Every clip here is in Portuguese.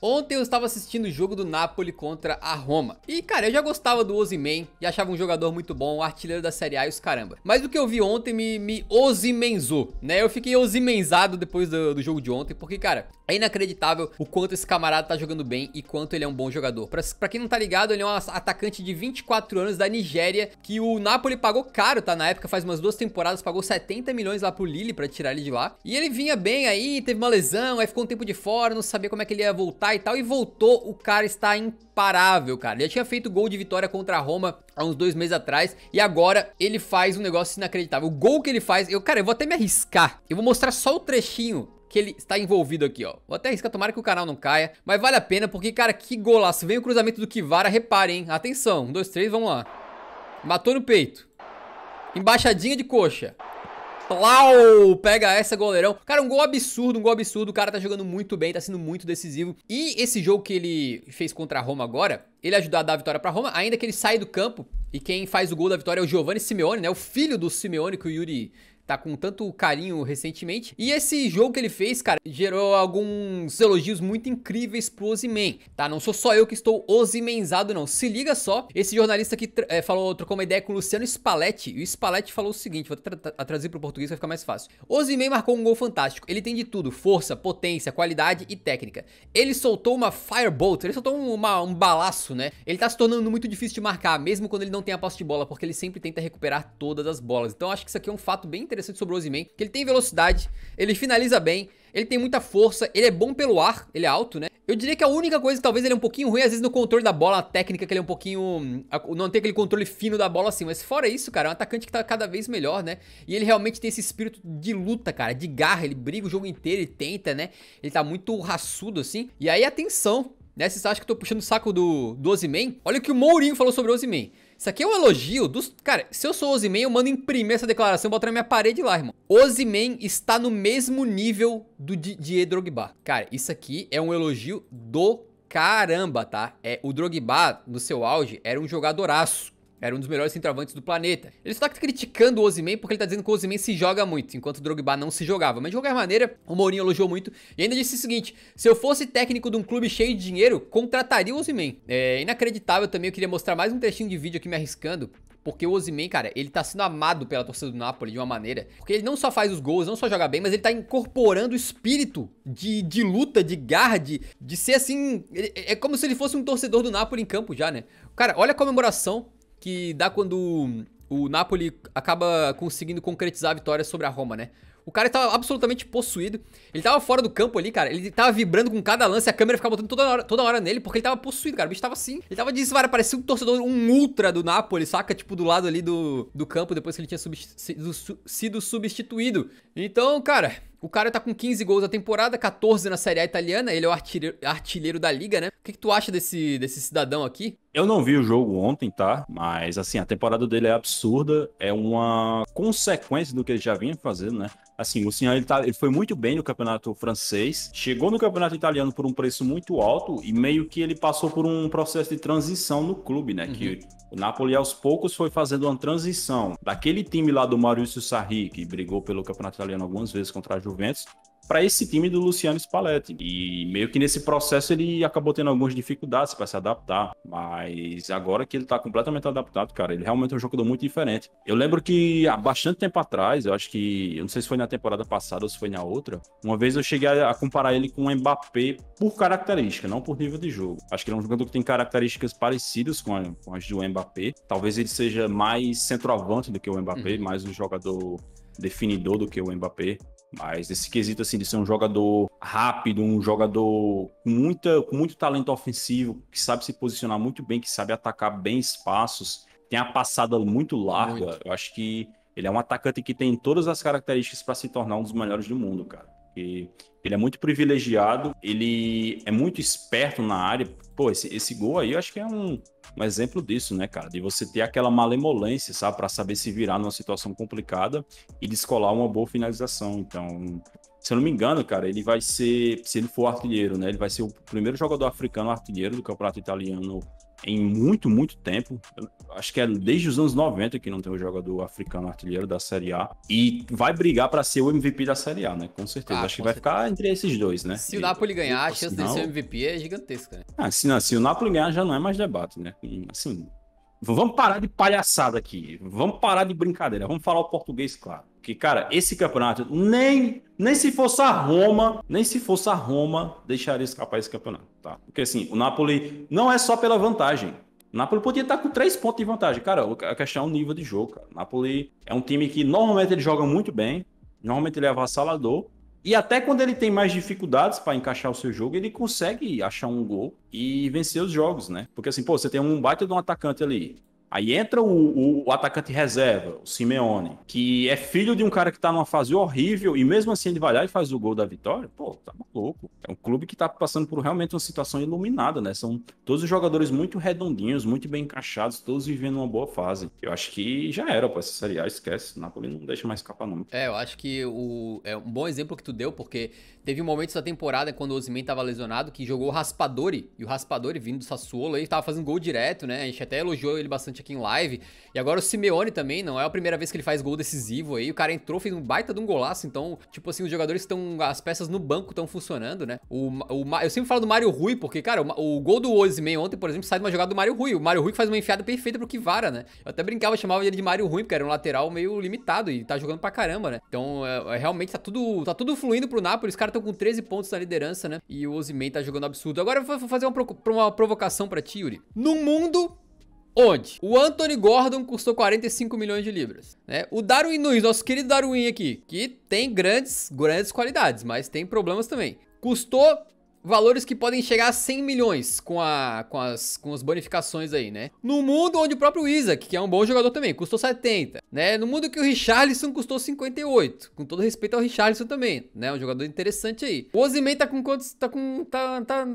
Ontem eu estava assistindo o jogo do Napoli contra a Roma. E, cara, eu já gostava do Ozyman e achava um jogador muito bom, artilheiro da Série A e os caramba. Mas o que eu vi ontem me, me Ozymenzou, né? Eu fiquei Ozymenzado depois do, do, jogo de ontem, porque, cara, é inacreditável o quanto esse camarada tá jogando bem e quanto ele é um bom jogador. Pra, pra quem não tá ligado, ele é um atacante de 24 anos da Nigéria, que o Napoli pagou caro, tá? Na época, faz umas duas temporadas, pagou 70 milhões lá pro Lille pra tirar ele de lá. E ele vinha bem aí, teve uma lesão, aí ficou um tempo de fora, não sabia como é que ele ia voltar voltar e tal, e voltou, o cara está imparável, cara. Já tinha feito gol de vitória contra a Roma há uns dois meses atrás, e agora ele faz um negócio inacreditável. O gol que ele faz, eu, cara, eu vou até me arriscar. Eu vou mostrar só o trechinho que ele está envolvido aqui, ó. Vou até arriscar, tomara que o canal não caia, mas vale a pena, porque, cara, que golaço. Vem o cruzamento do Kivara, reparem, hein. Atenção, um, dois, três, vamos lá. Matou no peito. Embaixadinha de coxa. Plau! Pega essa, goleirão. Cara, um gol absurdo, um gol absurdo. O cara tá jogando muito bem, tá sendo muito decisivo. E esse jogo que ele fez contra a Roma agora, ele ajudou a dar a vitória pra Roma, ainda que ele saia do campo. E quem faz o gol da vitória é o Giovanni Simeone, né? O filho do Simeone que o Yuri tá com tanto carinho recentemente. E esse jogo que ele fez, cara, gerou alguns elogios muito incríveis pro Ozyman, tá? Não sou só eu que estou osimenzado não. Se liga só, esse jornalista que é, falou, trocou uma ideia com o Luciano Spalletti, e o Spalletti falou o seguinte, vou tra traduzir pro português, vai ficar mais fácil. Ozyman marcou um gol fantástico, ele tem de tudo, força, potência, qualidade e técnica. Ele soltou uma firebolt, ele soltou uma, um balaço, né? Ele tá se tornando muito difícil de marcar, mesmo quando ele não tem a posse de bola, porque ele sempre tenta recuperar todas as bolas. Então acho que isso aqui é um fato bem interessante interessante sobre o Ozyman, que ele tem velocidade, ele finaliza bem, ele tem muita força, ele é bom pelo ar, ele é alto, né? Eu diria que a única coisa, talvez ele é um pouquinho ruim, às vezes no controle da bola, a técnica que ele é um pouquinho... Não tem aquele controle fino da bola assim, mas fora isso, cara, é um atacante que tá cada vez melhor, né? E ele realmente tem esse espírito de luta, cara, de garra, ele briga o jogo inteiro, ele tenta, né? Ele tá muito raçudo, assim. E aí, atenção, né? Vocês acham que eu tô puxando o saco do, do Ozyman? Olha o que o Mourinho falou sobre o Ozyman. Isso aqui é um elogio dos... Cara, se eu sou Ozyman, eu mando imprimir essa declaração e boto na minha parede lá, irmão. Ozyman está no mesmo nível do Didier Drogba. Cara, isso aqui é um elogio do caramba, tá? É, o Drogba, no seu auge, era um jogadoraço. Era um dos melhores centroavantes do planeta. Ele só tá criticando o Ozyman porque ele tá dizendo que o Ozyman se joga muito, enquanto o Drogba não se jogava. Mas de qualquer maneira, o Mourinho elogiou muito e ainda disse o seguinte, se eu fosse técnico de um clube cheio de dinheiro, contrataria o Ozyman. É inacreditável também, eu queria mostrar mais um trechinho de vídeo aqui me arriscando, porque o Ozyman, cara, ele tá sendo amado pela torcida do Napoli de uma maneira. Porque ele não só faz os gols, não só joga bem, mas ele tá incorporando o espírito de, de luta, de garra, de, de ser assim. Ele, é como se ele fosse um torcedor do Napoli em campo já, né? Cara, olha a comemoração que dá quando o Napoli acaba conseguindo concretizar a vitória sobre a Roma, né? O cara estava absolutamente possuído. Ele estava fora do campo ali, cara. Ele estava vibrando com cada lance. A câmera ficava botando toda hora, toda hora nele, porque ele estava possuído, cara. O bicho estava assim. Ele estava desvariado. Parecia um torcedor, um ultra do Napoli, saca? Tipo, do lado ali do, do campo, depois que ele tinha substitu sido, sido substituído. Então, cara, o cara tá com 15 gols na temporada, 14 na Série A italiana, ele é o artilheiro, artilheiro da liga, né? O que, que, tu acha desse, desse cidadão aqui? Eu não vi o jogo ontem, tá? Mas, assim, a temporada dele é absurda, é uma consequência do que ele já vinha fazendo, né? assim, o senhor ele, tá, ele foi muito bem no campeonato francês, chegou no campeonato italiano por um preço muito alto e meio que ele passou por um processo de transição no clube, né? Uhum. Que o Napoli aos poucos foi fazendo uma transição daquele time lá do Maurício Sarri, que brigou pelo campeonato italiano algumas vezes contra a Juventus, para esse time do Luciano Spalletti. E meio que nesse processo ele acabou tendo algumas dificuldades para se adaptar, mas agora que ele tá completamente adaptado, cara, ele realmente é um jogador muito diferente. Eu lembro que há bastante tempo atrás, eu acho que, eu não sei se foi na temporada passada ou se foi na outra, uma vez eu cheguei a comparar ele com o Mbappé por característica, não por nível de jogo. Acho que ele é um jogador que tem características parecidas com, a, com as do Mbappé. Talvez ele seja mais centroavante do que o Mbappé, uhum. mais um jogador definidor do que o Mbappé. Mas esse quesito assim de ser um jogador rápido, um jogador com, muita, com muito talento ofensivo, que sabe se posicionar muito bem, que sabe atacar bem espaços, tem a passada muito larga. Muito. Eu acho que ele é um atacante que tem todas as características para se tornar um dos melhores do mundo, cara porque ele é muito privilegiado, ele é muito esperto na área. Pô, esse, esse gol aí eu acho que é um, um exemplo disso, né, cara? De você ter aquela malemolência, sabe, para saber se virar numa situação complicada e descolar uma boa finalização. Então, se eu não me engano, cara, ele vai ser, se ele for artilheiro, né? Ele vai ser o primeiro jogador africano artilheiro do campeonato italiano em muito, muito tempo. Acho que é desde os anos 90 que não tem um jogador africano artilheiro da Série A. E vai brigar para ser o MVP da Série A, né? Com certeza. Ah, Acho com que vai certeza. ficar entre esses dois, né? Se o Napoli ganhar, a chance de ser MVP é gigantesca. Né? Ah, se, não, se o Napoli ganhar, já não é mais debate, né? Assim, vamos parar de palhaçada aqui. Vamos parar de brincadeira. Vamos falar o português, claro. Que, cara, esse campeonato, nem, nem se fosse a Roma, nem se fosse a Roma, deixaria escapar esse campeonato, tá? Porque, assim, o Napoli não é só pela vantagem. O Napoli podia estar com três pontos de vantagem. Cara, a questão é o nível de jogo, cara. O Napoli é um time que, normalmente, ele joga muito bem. Normalmente, ele é avassalador. E até quando ele tem mais dificuldades para encaixar o seu jogo, ele consegue achar um gol e vencer os jogos, né? Porque assim, pô, você tem um baita de um atacante ali. Aí entra o, o, atacante reserva, o Simeone, que é filho de um cara que tá numa fase horrível e mesmo assim ele vai lá e faz o gol da vitória. Pô, tá maluco. É um clube que tá passando por realmente uma situação iluminada, né? São todos os jogadores muito redondinhos, muito bem encaixados, todos vivendo uma boa fase. Eu acho que já era, pô, essa Série A esquece. O Napoli não deixa mais escapar nunca. É, eu acho que o, é um bom exemplo que tu deu, porque teve um momento da temporada quando o Osimen tava lesionado que jogou o Raspadori, e o Raspadori vindo do Sassuolo aí tava fazendo gol direto, né? A gente até elogiou ele bastante bastante aqui em live. E agora o Simeone também, não é a primeira vez que ele faz gol decisivo aí. O cara entrou, fez um baita de um golaço, então, tipo assim, os jogadores estão. As peças no banco estão funcionando, né? O, o, eu sempre falo do Mário Rui, porque, cara, o, o gol do Ozimei ontem, por exemplo, sai de uma jogada do Mário Rui. O Mário Rui faz uma enfiada perfeita pro Kivara, né? Eu até brincava, chamava ele de Mário Rui, porque era um lateral meio limitado e tá jogando pra caramba, né? Então, é, é, realmente tá tudo, tá tudo fluindo pro Napoli. Os caras estão com 13 pontos na liderança, né? E o Ozimei tá jogando absurdo. Agora eu vou fazer uma, uma provocação pra ti, Yuri. No mundo onde o Anthony Gordon custou 45 milhões de libras, né? O Darwin Nunes, nosso querido Darwin aqui, que tem grandes, grandes qualidades, mas tem problemas também. Custou valores que podem chegar a 100 milhões com, a, com, as, com as bonificações aí, né? No mundo onde o próprio Isaac, que é um bom jogador também, custou 70, né? No mundo que o Richarlison custou 58, com todo respeito ao Richarlison também, né? Um jogador interessante aí. O Ozyman tá com quantos? Tá com... Tá, tá,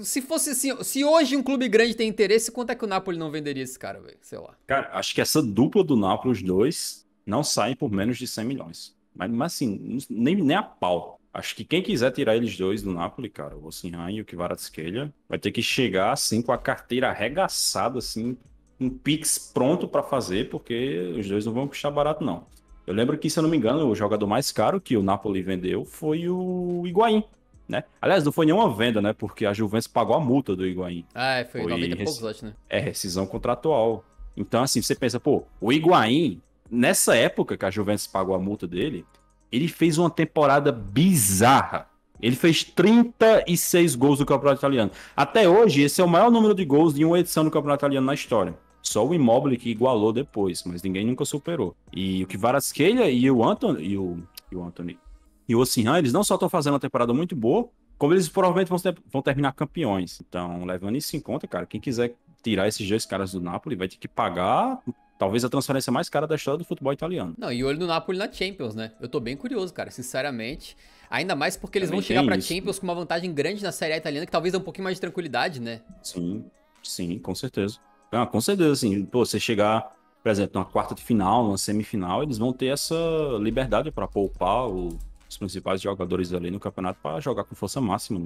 se fosse assim, se hoje um clube grande tem interesse, quanto é que o Napoli não venderia esse cara, velho? Sei lá. Cara, acho que essa dupla do Napoli, os dois, não saem por menos de 100 milhões. Mas, mas assim, nem, nem a pau. Acho que quem quiser tirar eles dois do Napoli, cara, o Ossinhan e o Kvaratskhelia, vai ter que chegar, assim, com a carteira arregaçada, assim, um pix pronto para fazer, porque os dois não vão custar barato, não. Eu lembro que, se eu não me engano, o jogador mais caro que o Napoli vendeu foi o Higuaín, né? Aliás, não foi nenhuma venda, né? Porque a Juventus pagou a multa do Higuaín. Ah, é, foi, foi 90 e poucos, acho, né? É, rescisão contratual. Então, assim, você pensa, pô, o Higuaín, nessa época que a Juventus pagou a multa dele, ele fez uma temporada bizarra. Ele fez 36 gols no Campeonato Italiano. Até hoje, esse é o maior número de gols de uma edição do Campeonato Italiano na história. Só o Immobile que igualou depois, mas ninguém nunca superou. E o que Varasqueira e o Anthony, e o, e o Anthony, e o Ocean, eles não só estão fazendo uma temporada muito boa, como eles provavelmente vão, ter, vão, terminar campeões. Então, levando isso em conta, cara, quem quiser tirar esses dois caras do Napoli vai ter que pagar talvez a transferência mais cara da história do futebol italiano. Não, e olho no Napoli na Champions, né? Eu tô bem curioso, cara, sinceramente. Ainda mais porque eles Também vão chegar pra isso. Champions com uma vantagem grande na Série A italiana, que talvez dê um pouquinho mais de tranquilidade, né? Sim, sim, com certeza. Ah, com certeza, assim, pô, você chegar, por exemplo, numa quarta de final, numa semifinal, eles vão ter essa liberdade para poupar o os principais jogadores ali no campeonato para jogar com força máxima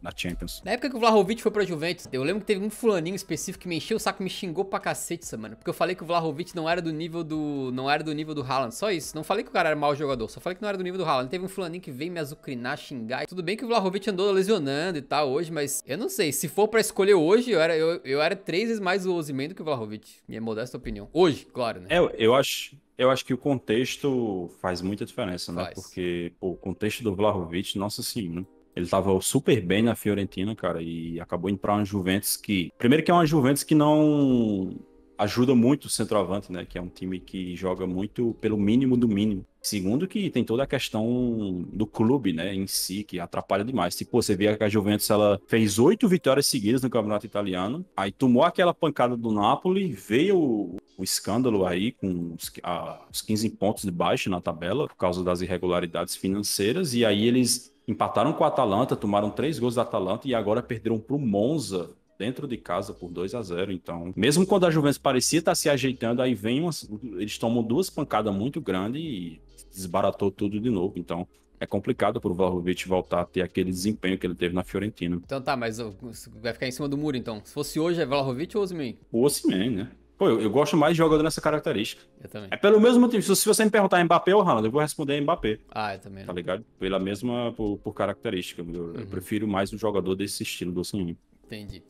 na Champions. Na época que o Vlahovic foi pra Juventus, eu lembro que teve um fulaninho específico que me encheu o saco e me xingou pra cacete essa, mano. Porque eu falei que o Vlahovic não era do nível do. não era do nível do Haaland. Só isso. Não falei que o cara era mau jogador, só falei que não era do nível do Haaland. Teve um fulaninho que veio me azucrinar, xingar. Tudo bem que o Vlahovic andou lesionando e tal hoje, mas eu não sei. Se for pra escolher hoje, eu era, eu, eu era três vezes mais o Ozyman do que o Vlahovic. Minha é modesta opinião. Hoje, claro, né? É, eu acho. Eu acho que o contexto faz muita diferença, né? Faz. Porque pô, o contexto do Vlahovic, nossa senhora. Né? Ele estava super bem na Fiorentina, cara, e acabou indo para uma Juventus que. Primeiro que é uma Juventus que não ajuda muito o centroavante, né? Que é um time que joga muito pelo mínimo do mínimo. Segundo que tem toda a questão do clube, né, em si, que atrapalha demais. Tipo, você vê que a Juventus, ela fez oito vitórias seguidas no Campeonato Italiano, aí tomou aquela pancada do Napoli, veio o, o escândalo aí com os, a, os 15 pontos de baixo na tabela, por causa das irregularidades financeiras, e aí eles empataram com a Atalanta, tomaram três gols da Atalanta e agora perderam para o Monza dentro de casa por 2 a 0 Então, mesmo quando a Juventus parecia estar se ajeitando, aí vem umas, eles tomam duas pancadas muito grandes e desbaratou tudo de novo. Então, é complicado para o Vlahovic voltar a ter aquele desempenho que ele teve na Fiorentina. Então tá, mas vai ficar em cima do muro então. Se fosse hoje, é Vlahovic ou Osimen? O Osimhen, né? Pô, eu, eu, gosto mais de jogador nessa característica. Eu também. É pelo mesmo motivo. Se você me perguntar Mbappé ou Ronaldo eu vou responder Mbappé. Ah, eu também. Tá ligado? Pela mesma, por, por característica. Eu, uhum. eu, prefiro mais um jogador desse estilo do Osimen. Entendi.